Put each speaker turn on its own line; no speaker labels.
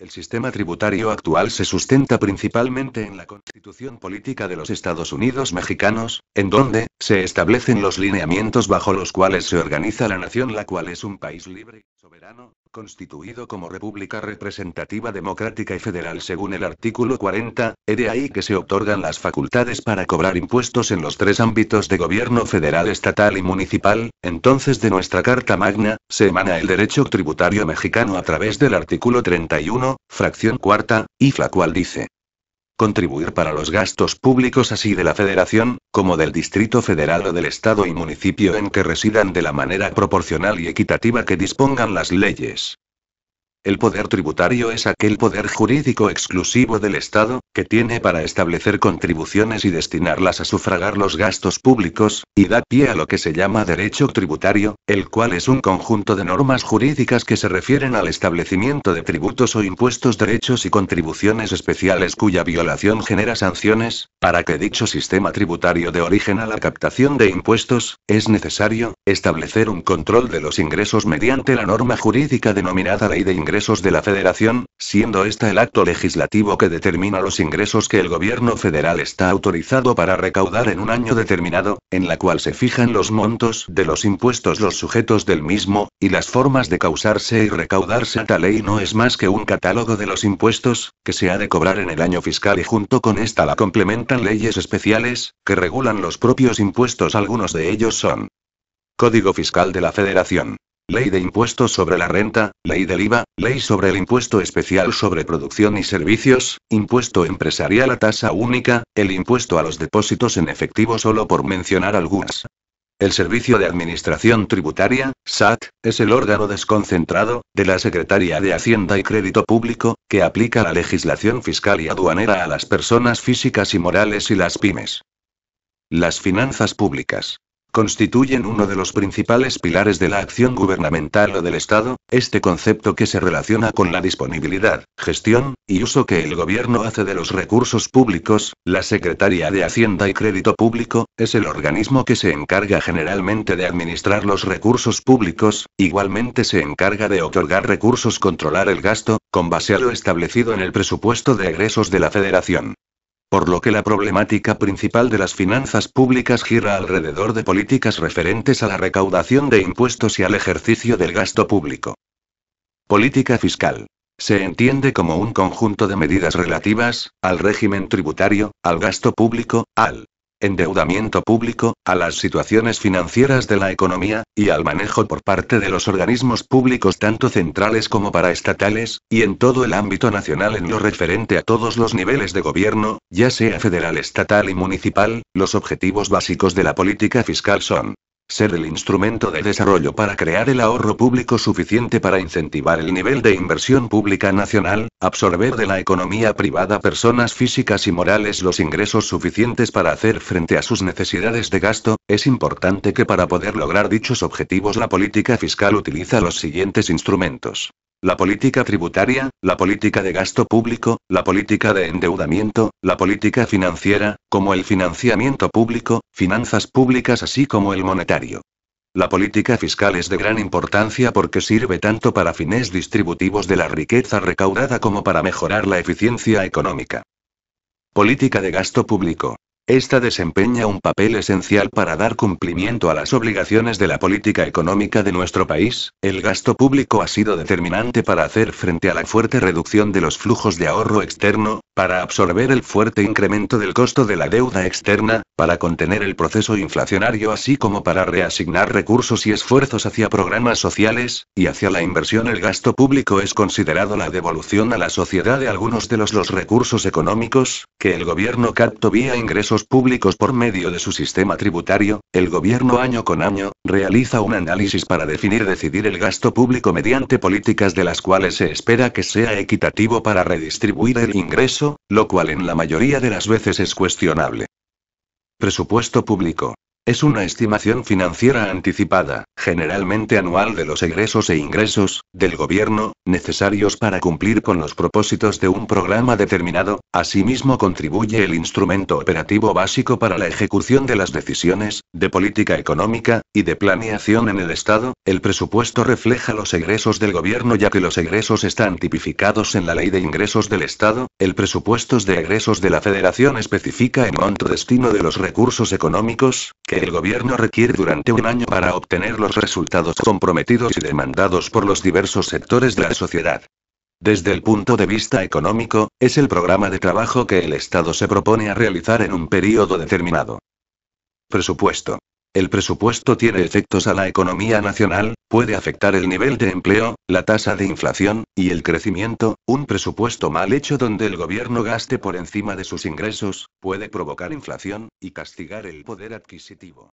El sistema tributario actual se sustenta principalmente en la Constitución Política de los Estados Unidos Mexicanos, en donde, se establecen los lineamientos bajo los cuales se organiza la nación, la cual es un país libre, soberano, constituido como república representativa democrática y federal según el artículo 40, e de ahí que se otorgan las facultades para cobrar impuestos en los tres ámbitos de gobierno federal, estatal y municipal, entonces de nuestra Carta Magna, se emana el derecho tributario mexicano a través del artículo 31, fracción cuarta, y la cual dice, contribuir para los gastos públicos así de la Federación, como del Distrito Federal o del Estado y municipio en que residan de la manera proporcional y equitativa que dispongan las leyes. El poder tributario es aquel poder jurídico exclusivo del Estado, que tiene para establecer contribuciones y destinarlas a sufragar los gastos públicos, y da pie a lo que se llama derecho tributario, el cual es un conjunto de normas jurídicas que se refieren al establecimiento de tributos o impuestos, derechos y contribuciones especiales cuya violación genera sanciones, para que dicho sistema tributario de origen a la captación de impuestos, es necesario, establecer un control de los ingresos mediante la norma jurídica denominada Ley de Ingresos de la Federación, siendo esta el acto legislativo que determina los ingresos que el gobierno federal está autorizado para recaudar en un año determinado, en la cual se fijan los montos de los impuestos los sujetos del mismo, y las formas de causarse y recaudarse. Esta ley no es más que un catálogo de los impuestos, que se ha de cobrar en el año fiscal y junto con esta la complementan leyes especiales, que regulan los propios impuestos. Algunos de ellos son Código Fiscal de la Federación ley de impuestos sobre la renta, ley del IVA, ley sobre el impuesto especial sobre producción y servicios, impuesto empresarial a tasa única, el impuesto a los depósitos en efectivo solo por mencionar algunas. El Servicio de Administración Tributaria, SAT, es el órgano desconcentrado, de la Secretaría de Hacienda y Crédito Público, que aplica la legislación fiscal y aduanera a las personas físicas y morales y las pymes. Las finanzas públicas constituyen uno de los principales pilares de la acción gubernamental o del Estado, este concepto que se relaciona con la disponibilidad, gestión y uso que el gobierno hace de los recursos públicos, la Secretaría de Hacienda y Crédito Público, es el organismo que se encarga generalmente de administrar los recursos públicos, igualmente se encarga de otorgar recursos, controlar el gasto, con base a lo establecido en el presupuesto de egresos de la Federación por lo que la problemática principal de las finanzas públicas gira alrededor de políticas referentes a la recaudación de impuestos y al ejercicio del gasto público. Política fiscal. Se entiende como un conjunto de medidas relativas, al régimen tributario, al gasto público, al endeudamiento público, a las situaciones financieras de la economía, y al manejo por parte de los organismos públicos tanto centrales como paraestatales, y en todo el ámbito nacional en lo referente a todos los niveles de gobierno, ya sea federal, estatal y municipal, los objetivos básicos de la política fiscal son ser el instrumento de desarrollo para crear el ahorro público suficiente para incentivar el nivel de inversión pública nacional, absorber de la economía privada personas físicas y morales los ingresos suficientes para hacer frente a sus necesidades de gasto, es importante que para poder lograr dichos objetivos la política fiscal utiliza los siguientes instrumentos la política tributaria, la política de gasto público, la política de endeudamiento, la política financiera, como el financiamiento público, finanzas públicas así como el monetario. La política fiscal es de gran importancia porque sirve tanto para fines distributivos de la riqueza recaudada como para mejorar la eficiencia económica. Política de gasto público. Esta desempeña un papel esencial para dar cumplimiento a las obligaciones de la política económica de nuestro país. El gasto público ha sido determinante para hacer frente a la fuerte reducción de los flujos de ahorro externo, para absorber el fuerte incremento del costo de la deuda externa, para contener el proceso inflacionario así como para reasignar recursos y esfuerzos hacia programas sociales, y hacia la inversión el gasto público es considerado la devolución a la sociedad de algunos de los, los recursos económicos, que el gobierno captó vía ingresos públicos por medio de su sistema tributario, el gobierno año con año, realiza un análisis para definir decidir el gasto público mediante políticas de las cuales se espera que sea equitativo para redistribuir el ingreso, lo cual en la mayoría de las veces es cuestionable. Presupuesto público. Es una estimación financiera anticipada, generalmente anual de los egresos e ingresos, del gobierno, necesarios para cumplir con los propósitos de un programa determinado, asimismo contribuye el instrumento operativo básico para la ejecución de las decisiones, de política económica, y de planeación en el Estado, el presupuesto refleja los egresos del gobierno ya que los egresos están tipificados en la ley de ingresos del Estado, el presupuesto de egresos de la Federación especifica el monto destino de los recursos económicos, que el gobierno requiere durante un año para obtener los resultados comprometidos y demandados por los diversos sectores de la sociedad. Desde el punto de vista económico, es el programa de trabajo que el Estado se propone a realizar en un periodo determinado. Presupuesto. El presupuesto tiene efectos a la economía nacional, puede afectar el nivel de empleo, la tasa de inflación, y el crecimiento. Un presupuesto mal hecho donde el gobierno gaste por encima de sus ingresos, puede provocar inflación, y castigar el poder adquisitivo.